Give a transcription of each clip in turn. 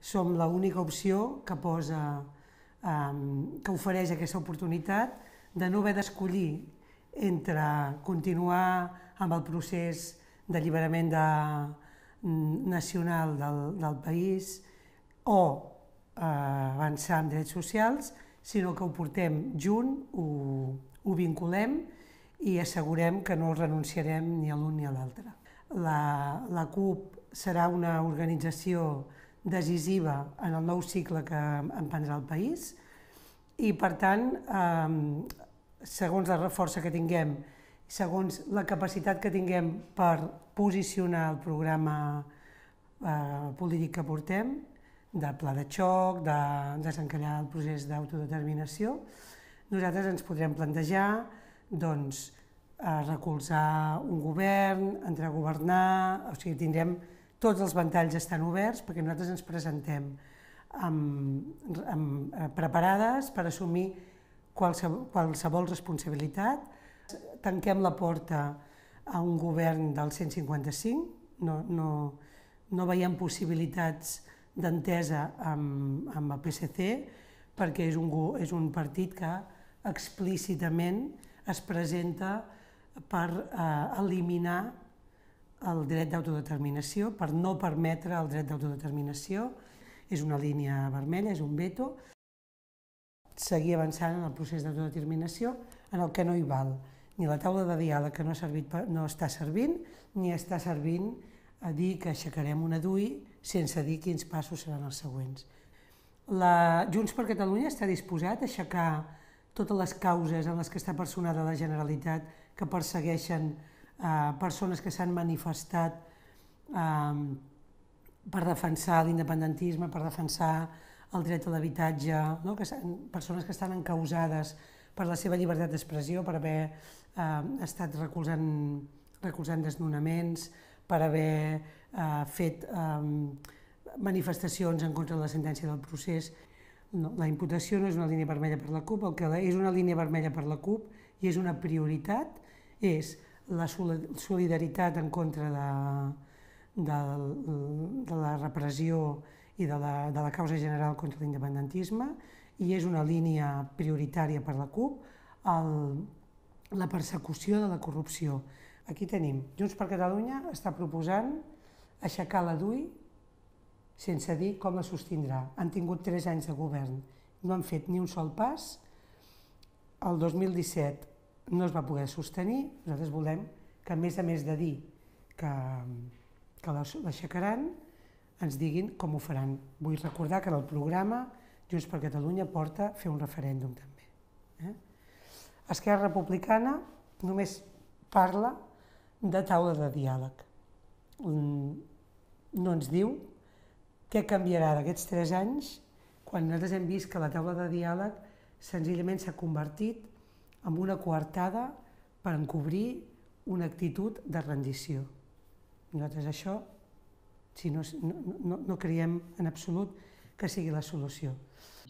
som l'única opció que posa, ehm, que ofereix aquesta oportunitat de no haver d'escollir entre continuar amb el procés d'alliberament de, mm, nacional del, del país o eh, avançar en drets socials, sinó que ho portem junt, ho, ho vinculem i assegurem que no renunciarem ni a l'un ni a l'altre. La, la CUP serà una organització decisiva en el nou cicle que emprendrà el país i, per tant, segons la reforça que tinguem, segons la capacitat que tinguem per posicionar el programa eh, polític que portem, de pla de xoc, de desencallar el procés d'autodeterminació, nosaltres ens podrem plantejar doncs, eh, recolzar un govern, entregovernar, o sigui, tindrem tots els ventalls estan oberts perquè nosaltres ens presentem amb, amb, eh, preparades per assumir qualsevol, qualsevol responsabilitat. Tanquem la porta a un govern del 155, no, no, no veiem possibilitats d'entesa amb, amb el PSC, perquè és un, és un partit que explícitament es presenta per eh, eliminar el dret d'autodeterminació, per no permetre el dret d'autodeterminació, és una línia vermella, és un veto, seguir avançant en el procés d'autodeterminació en el que no hi val ni la taula de diàleg que no, ha servit, per, no està servint, ni està servint a dir que aixecarem una DUI sense dir quins passos seran els següents. La Junts per Catalunya està disposat a aixecar totes les causes en les que està personada la Generalitat que persegueixen Eh, persones que s'han manifestat eh, per defensar l'independentisme, per defensar el dret a l'habitatge, no? que persones que estan encausades per la seva llibertat d'expressió, per haver eh, estat recolzant, recolzant desnonaments, per haver eh, fet eh, manifestacions en contra de la sentència del procés. No, la imputació no és una línia vermella per la CUP, el que és una línia vermella per la CUP i és una prioritat és la solidaritat en contra de, de, de la repressió i de la, de la causa general contra l'independentisme i és una línia prioritària per la CUP el, la persecució de la corrupció. Aquí tenim, Junts per Catalunya està proposant aixecar la DUI sense dir com la sostindrà. Han tingut tres anys de govern, no han fet ni un sol pas. El 2017 no es va poder sostenir. Nosaltres volem que, a més a més de dir que, que l'aixecaran, ens diguin com ho faran. Vull recordar que en el programa Junts per Catalunya porta a fer un referèndum també. Eh? Esquerra Republicana només parla de taula de diàleg. Mm, no ens diu què canviarà d'aquests tres anys quan nosaltres hem vist que la taula de diàleg senzillament s'ha convertit amb una coartada per encobrir una actitud de rendició. Nosaltres això, si no, no, no creiem en absolut que sigui la solució.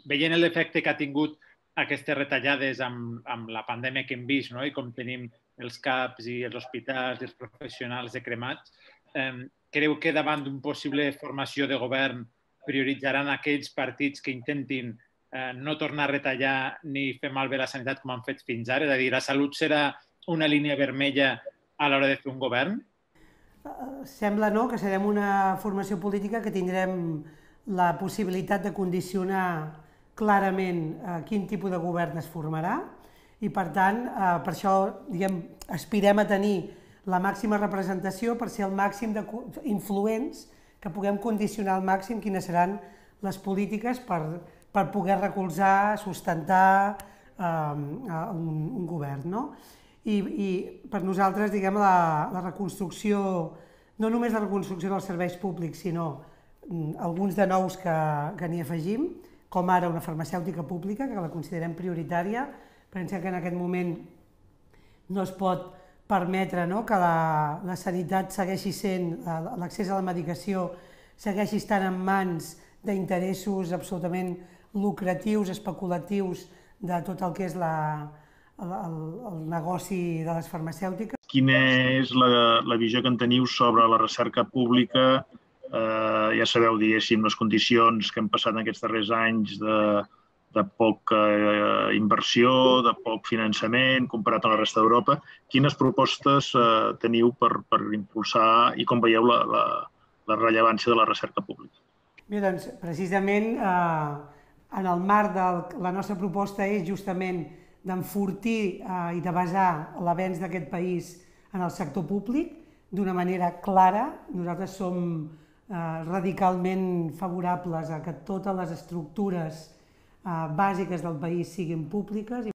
Veient l'efecte que ha tingut aquestes retallades amb, amb la pandèmia que hem vist no? i com tenim els CAPs i els hospitals i els professionals de cremats, eh, creu que davant d'un possible formació de govern prioritzaran aquells partits que intentin eh, no tornar a retallar ni fer malbé la sanitat com han fet fins ara? És a dir, la salut serà una línia vermella a l'hora de fer un govern? Eh, sembla no, que serem una formació política que tindrem la possibilitat de condicionar clarament eh, quin tipus de govern es formarà i per tant, eh, per això diguem, aspirem a tenir la màxima representació per ser el màxim de influents que puguem condicionar al màxim quines seran les polítiques per, per poder recolzar, sustentar eh, un, un govern. No? I, I per nosaltres, diguem, la, la reconstrucció, no només la reconstrucció dels serveis públics, sinó mm, alguns de nous que, que n'hi afegim, com ara una farmacèutica pública, que la considerem prioritària. Pensem que en aquest moment no es pot permetre no, que la, la sanitat segueixi sent, l'accés a la medicació segueixi estant en mans d'interessos absolutament lucratius, especulatius de tot el que és la, el, el negoci de les farmacèutiques. Quina és la, la visió que en teniu sobre la recerca pública? Eh, ja sabeu, diguéssim, les condicions que han passat en aquests darrers anys de, de poca eh, inversió, de poc finançament comparat amb la resta d'Europa. Quines propostes eh, teniu per, per impulsar i com veieu la, la, la rellevància de la recerca pública? Bé, doncs, precisament eh, en el marc de la nostra proposta és justament d'enfortir eh, i de basar l'avenç d'aquest país en el sector públic d'una manera clara. Nosaltres som eh, radicalment favorables a que totes les estructures eh, bàsiques del país siguin públiques.